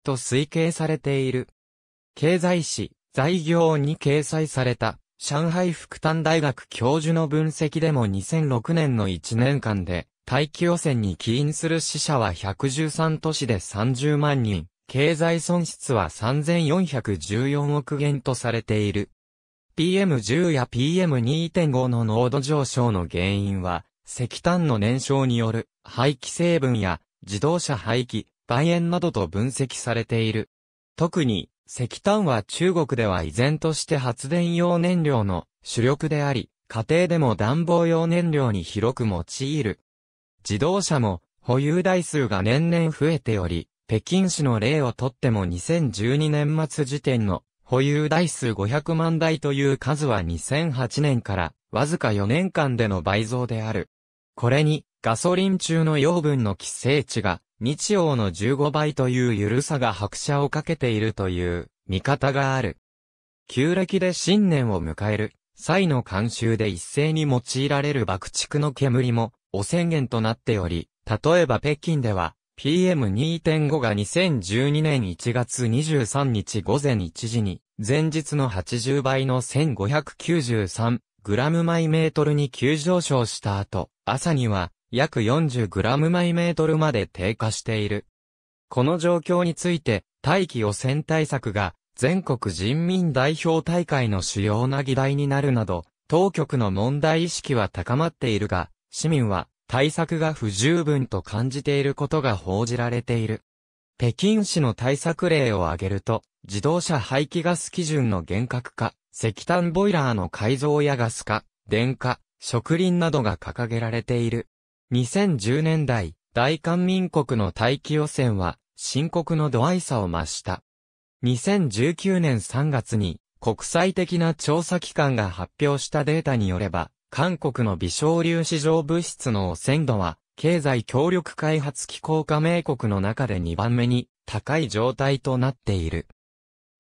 と推計されている。経済誌、材料に掲載された上海福丹大学教授の分析でも2006年の1年間で、大気汚染に起因する死者は113都市で30万人、経済損失は3414億元とされている。PM10 や PM2.5 の濃度上昇の原因は、石炭の燃焼による排気成分や自動車排気、梅煙などと分析されている。特に石炭は中国では依然として発電用燃料の主力であり、家庭でも暖房用燃料に広く用いる。自動車も保有台数が年々増えており、北京市の例をとっても2012年末時点の保有台数500万台という数は2008年からわずか4年間での倍増である。これにガソリン中の養分の規制値が日曜の15倍という緩さが拍車をかけているという見方がある。旧暦で新年を迎える際の慣習で一斉に用いられる爆竹の煙も汚染源となっており、例えば北京では PM2.5 が2012年1月23日午前1時に前日の80倍の1 5 9 3マ毎メートルに急上昇した後、朝には約 40g 毎メートルまで低下している。この状況について、大気汚染対策が全国人民代表大会の主要な議題になるなど、当局の問題意識は高まっているが、市民は対策が不十分と感じていることが報じられている。北京市の対策例を挙げると、自動車排気ガス基準の厳格化、石炭ボイラーの改造やガス化、電化、植林などが掲げられている。2010年代、大韓民国の大気汚染は、深刻の度合い差を増した。2019年3月に、国際的な調査機関が発表したデータによれば、韓国の微小粒子状物質の汚染度は、経済協力開発機構加盟国の中で2番目に高い状態となっている。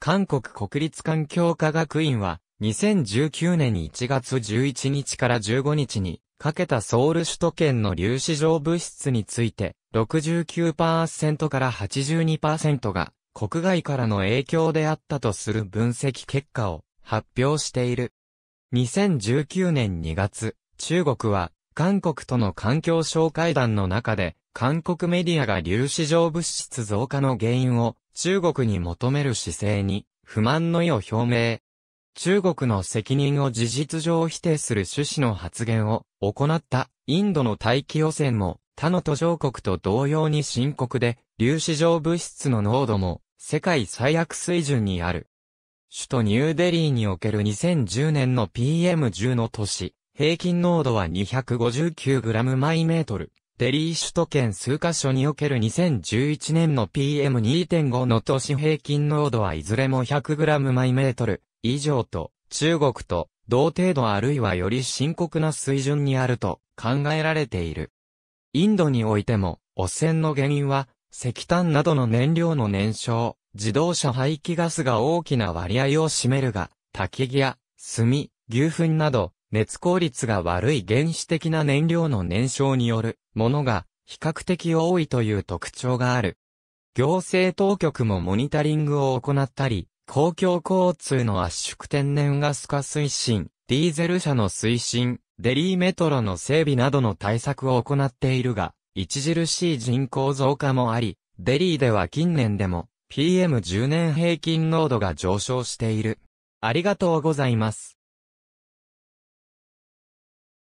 韓国国立環境科学院は2019年1月11日から15日にかけたソウル首都圏の粒子状物質について69%から82%が国外からの影響であったとする分析結果を発表している。2019年2月、中国は韓国との環境省会談の中で韓国メディアが粒子状物質増加の原因を中国に求める姿勢に不満の意を表明。中国の責任を事実上否定する趣旨の発言を行ったインドの大気汚染も他の途上国と同様に深刻で粒子状物質の濃度も世界最悪水準にある。首都ニューデリーにおける2010年の PM10 の都市、平均濃度は 259g マイメートル。デリー首都圏数カ所における2011年の PM2.5 の都市平均濃度はいずれも 100g マイメートル。以上と、中国と、同程度あるいはより深刻な水準にあると考えられている。インドにおいても、汚染の原因は、石炭などの燃料の燃焼、自動車排気ガスが大きな割合を占めるが、焚き木や、炭、牛糞など、熱効率が悪い原始的な燃料の燃焼によるものが比較的多いという特徴がある。行政当局もモニタリングを行ったり、公共交通の圧縮天然ガス化推進、ディーゼル車の推進、デリーメトロの整備などの対策を行っているが、著しい人口増加もあり、デリーでは近年でも PM10 年平均濃度が上昇している。ありがとうございます。